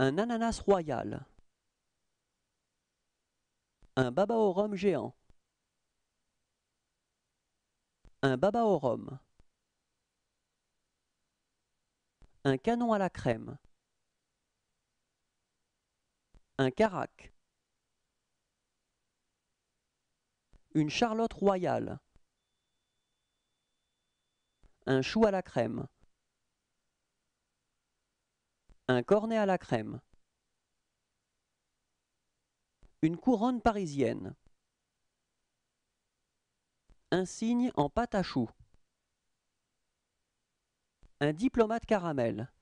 Un ananas royal. Un baba au géant. Un baba au Un canon à la crème. Un carac. Une charlotte royale. Un chou à la crème. Un cornet à la crème. Une couronne parisienne. Un signe en pâte à choux. Un diplomate caramel.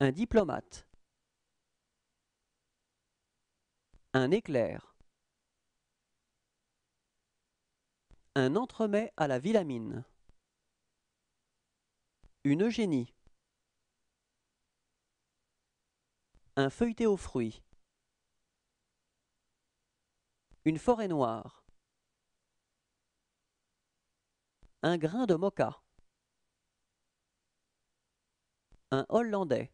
Un diplomate. Un éclair. Un entremets à la vilamine. Une Eugénie. Un feuilleté aux fruits. Une forêt noire. Un grain de moka. Un hollandais.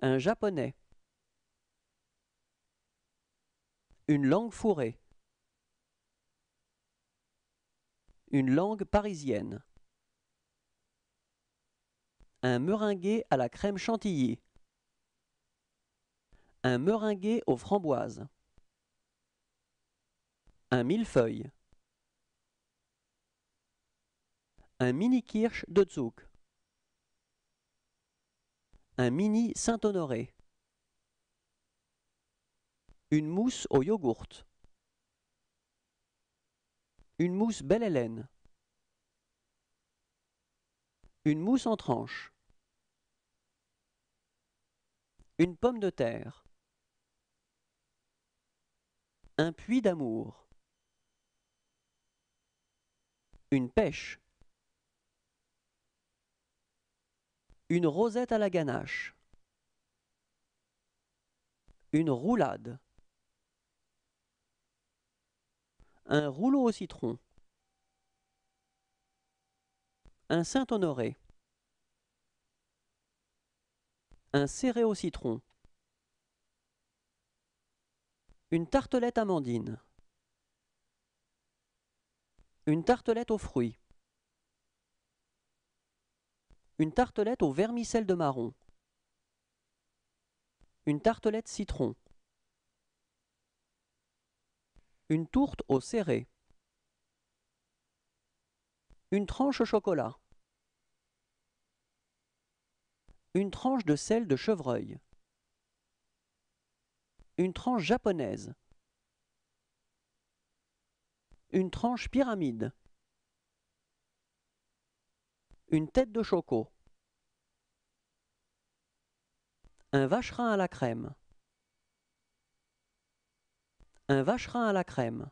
Un japonais. Une langue fourrée. Une langue parisienne. Un meringué à la crème chantilly. Un meringué aux framboises. Un millefeuille. Un mini kirsch de zouk. Un mini Saint-Honoré. Une mousse au yogourt. Une mousse belle hélène. Une mousse en tranche. Une pomme de terre. Un puits d'amour. Une pêche. Une rosette à la ganache. Une roulade. Un rouleau au citron. Un saint honoré. Un céré au citron. Une tartelette amandine. Une tartelette aux fruits. Une tartelette au vermicelle de marron. Une tartelette citron. Une tourte au serré. Une tranche au chocolat. Une tranche de sel de chevreuil. Une tranche japonaise. Une tranche pyramide. Une tête de choco. Un vacherin à la crème. Un vacherin à la crème.